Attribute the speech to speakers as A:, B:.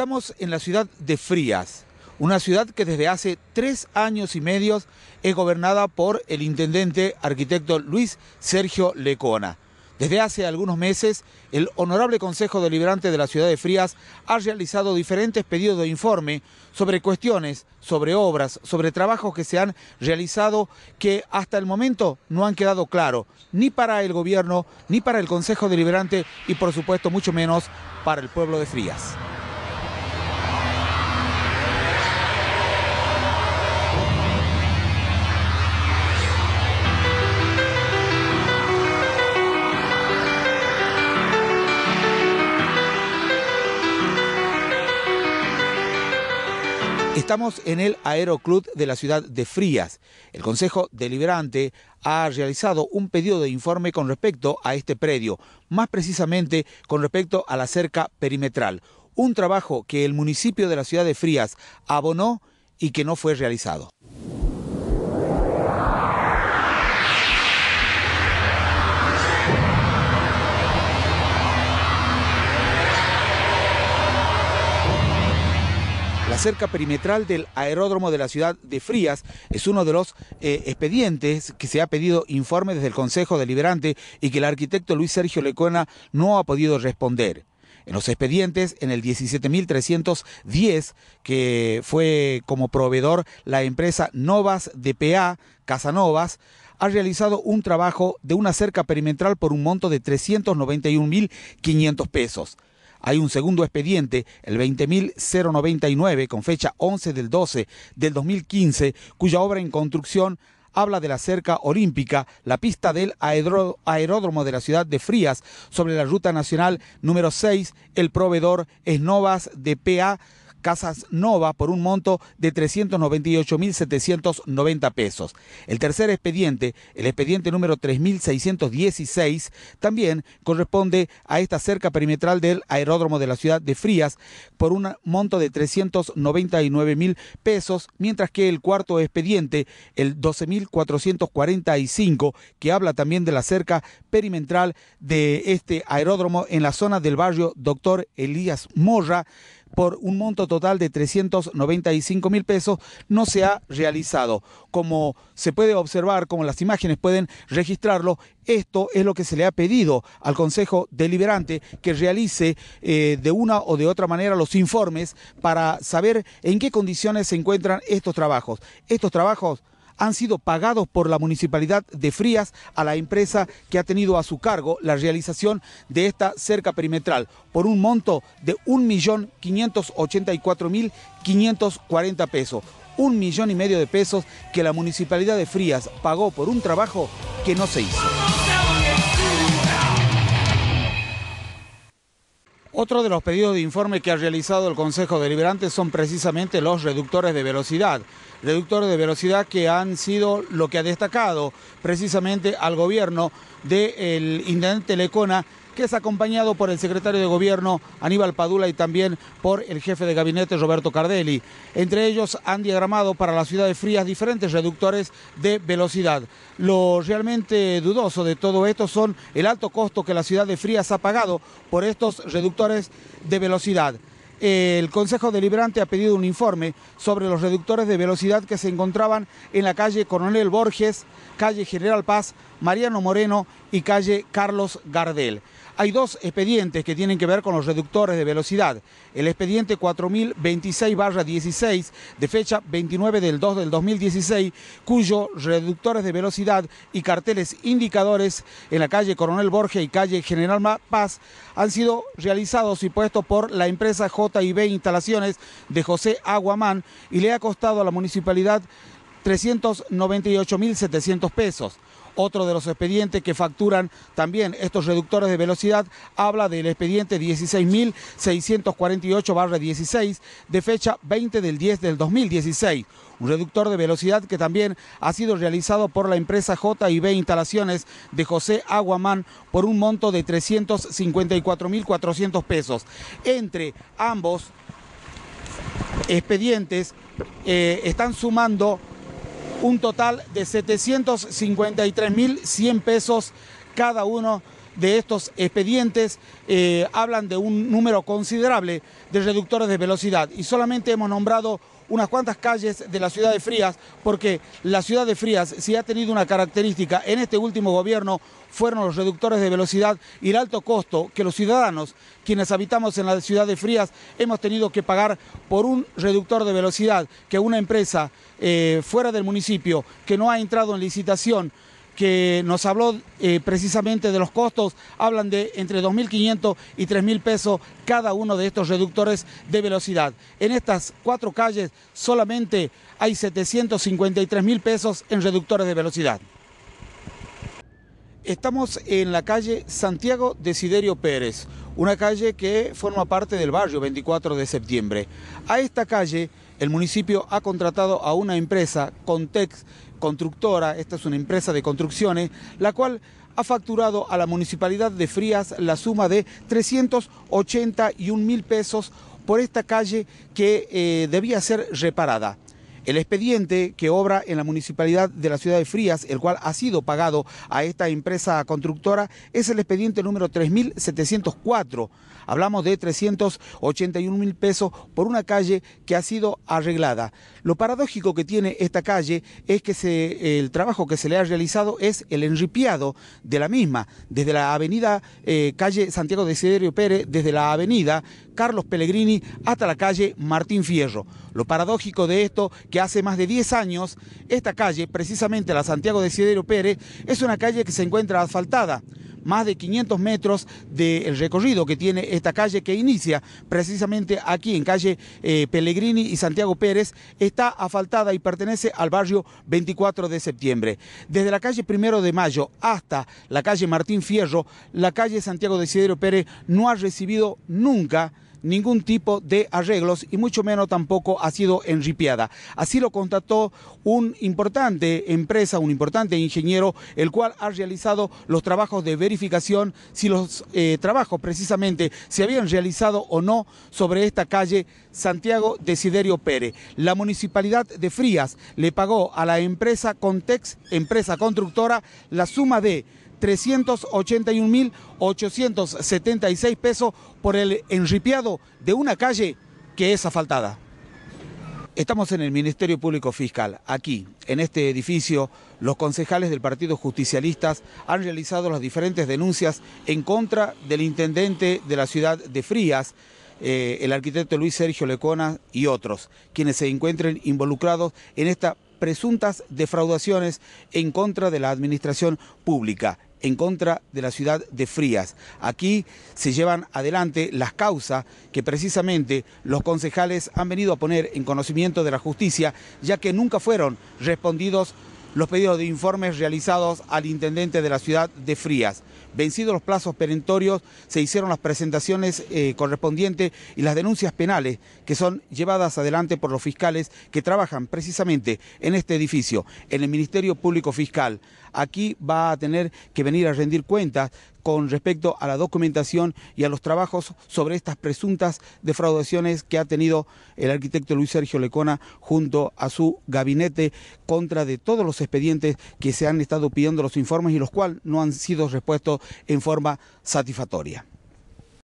A: Estamos en la ciudad de Frías, una ciudad que desde hace tres años y medio es gobernada por el intendente arquitecto Luis Sergio Lecona. Desde hace algunos meses, el Honorable Consejo Deliberante de la Ciudad de Frías ha realizado diferentes pedidos de informe sobre cuestiones, sobre obras, sobre trabajos que se han realizado que hasta el momento no han quedado claros, ni para el gobierno, ni para el Consejo Deliberante y por supuesto mucho menos para el pueblo de Frías. Estamos en el Aeroclub de la ciudad de Frías. El Consejo Deliberante ha realizado un pedido de informe con respecto a este predio, más precisamente con respecto a la cerca perimetral, un trabajo que el municipio de la ciudad de Frías abonó y que no fue realizado. cerca perimetral del aeródromo de la ciudad de Frías. Es uno de los eh, expedientes que se ha pedido informe desde el Consejo Deliberante y que el arquitecto Luis Sergio Lecuena no ha podido responder. En los expedientes, en el 17.310, que fue como proveedor la empresa Novas DPA, Casanovas, ha realizado un trabajo de una cerca perimetral por un monto de 391.500 pesos. Hay un segundo expediente, el 20.099, con fecha 11 del 12 del 2015, cuya obra en construcción habla de la cerca olímpica, la pista del aeródromo de la ciudad de Frías, sobre la ruta nacional número 6, el proveedor Esnovas de PA Casas Nova por un monto de 398.790 pesos. El tercer expediente, el expediente número 3.616, también corresponde a esta cerca perimetral del aeródromo de la ciudad de Frías por un monto de mil pesos, mientras que el cuarto expediente, el 12.445, que habla también de la cerca perimetral de este aeródromo en la zona del barrio Doctor Elías Morra, por un monto total de 395 mil pesos no se ha realizado. Como se puede observar, como las imágenes pueden registrarlo, esto es lo que se le ha pedido al Consejo Deliberante que realice eh, de una o de otra manera los informes para saber en qué condiciones se encuentran estos trabajos. Estos trabajos han sido pagados por la municipalidad de Frías a la empresa que ha tenido a su cargo la realización de esta cerca perimetral por un monto de 1.584.540 pesos. Un millón y medio de pesos que la municipalidad de Frías pagó por un trabajo que no se hizo. Otro de los pedidos de informe que ha realizado el Consejo Deliberante son precisamente los reductores de velocidad. Reductores de velocidad que han sido lo que ha destacado precisamente al gobierno del intendente Lecona que es acompañado por el secretario de Gobierno Aníbal Padula y también por el jefe de gabinete Roberto Cardelli. Entre ellos han diagramado para la ciudad de frías diferentes reductores de velocidad. Lo realmente dudoso de todo esto son el alto costo que la ciudad de Frías ha pagado por estos reductores de velocidad el Consejo Deliberante ha pedido un informe sobre los reductores de velocidad que se encontraban en la calle Coronel Borges, calle General Paz, Mariano Moreno y calle Carlos Gardel. Hay dos expedientes que tienen que ver con los reductores de velocidad. El expediente 4026-16 de fecha 29 del 2 del 2016, cuyos reductores de velocidad y carteles indicadores en la calle Coronel Borges y calle General Paz han sido realizados y puestos por la empresa JIB Instalaciones de José Aguamán y le ha costado a la municipalidad 398.700 pesos. Otro de los expedientes que facturan también estos reductores de velocidad habla del expediente 16.648-16 de fecha 20 del 10 del 2016, un reductor de velocidad que también ha sido realizado por la empresa JB Instalaciones de José Aguamán por un monto de 354.400 pesos. Entre ambos expedientes eh, están sumando un total de 753.100 pesos cada uno de estos expedientes eh, hablan de un número considerable de reductores de velocidad y solamente hemos nombrado unas cuantas calles de la ciudad de Frías, porque la ciudad de Frías, si ha tenido una característica en este último gobierno, fueron los reductores de velocidad y el alto costo que los ciudadanos, quienes habitamos en la ciudad de Frías, hemos tenido que pagar por un reductor de velocidad que una empresa eh, fuera del municipio, que no ha entrado en licitación, que nos habló eh, precisamente de los costos, hablan de entre 2.500 y 3.000 pesos cada uno de estos reductores de velocidad. En estas cuatro calles solamente hay 753.000 pesos en reductores de velocidad. Estamos en la calle Santiago Desiderio Pérez, una calle que forma parte del barrio 24 de septiembre. A esta calle el municipio ha contratado a una empresa, Contex Constructora, esta es una empresa de construcciones, la cual ha facturado a la municipalidad de Frías la suma de 381 mil pesos por esta calle que eh, debía ser reparada. El expediente que obra en la municipalidad de la ciudad de Frías, el cual ha sido pagado a esta empresa constructora, es el expediente número 3704. Hablamos de 381 mil pesos por una calle que ha sido arreglada. Lo paradójico que tiene esta calle es que el trabajo que se le ha realizado es el enripiado de la misma, desde la avenida eh, calle Santiago de Siderio Pérez, desde la avenida Carlos Pellegrini hasta la calle Martín Fierro. Lo paradójico de esto, que hace más de 10 años, esta calle, precisamente la Santiago de Sidero Pérez, es una calle que se encuentra asfaltada más de 500 metros del recorrido que tiene esta calle que inicia precisamente aquí en calle eh, Pellegrini y Santiago Pérez, está asfaltada y pertenece al barrio 24 de septiembre. Desde la calle Primero de Mayo hasta la calle Martín Fierro, la calle Santiago de Sidero Pérez no ha recibido nunca ningún tipo de arreglos y mucho menos tampoco ha sido enripiada. Así lo contactó un importante empresa, un importante ingeniero, el cual ha realizado los trabajos de verificación si los eh, trabajos precisamente se habían realizado o no sobre esta calle Santiago Desiderio Pérez. La municipalidad de Frías le pagó a la empresa Contex, empresa constructora, la suma de 381.876 pesos por el enripiado de una calle que es asfaltada. Estamos en el Ministerio Público Fiscal. Aquí, en este edificio, los concejales del Partido Justicialistas han realizado las diferentes denuncias en contra del intendente de la ciudad de Frías, eh, el arquitecto Luis Sergio Lecona y otros, quienes se encuentren involucrados en estas presuntas defraudaciones en contra de la administración pública en contra de la ciudad de Frías. Aquí se llevan adelante las causas que precisamente los concejales han venido a poner en conocimiento de la justicia, ya que nunca fueron respondidos los pedidos de informes realizados al intendente de la ciudad de Frías. Vencidos los plazos perentorios, se hicieron las presentaciones eh, correspondientes y las denuncias penales que son llevadas adelante por los fiscales que trabajan precisamente en este edificio, en el Ministerio Público Fiscal aquí va a tener que venir a rendir cuentas con respecto a la documentación y a los trabajos sobre estas presuntas defraudaciones que ha tenido el arquitecto Luis Sergio Lecona junto a su gabinete contra de todos los expedientes que se han estado pidiendo los informes y los cuales no han sido respuestos en forma satisfactoria.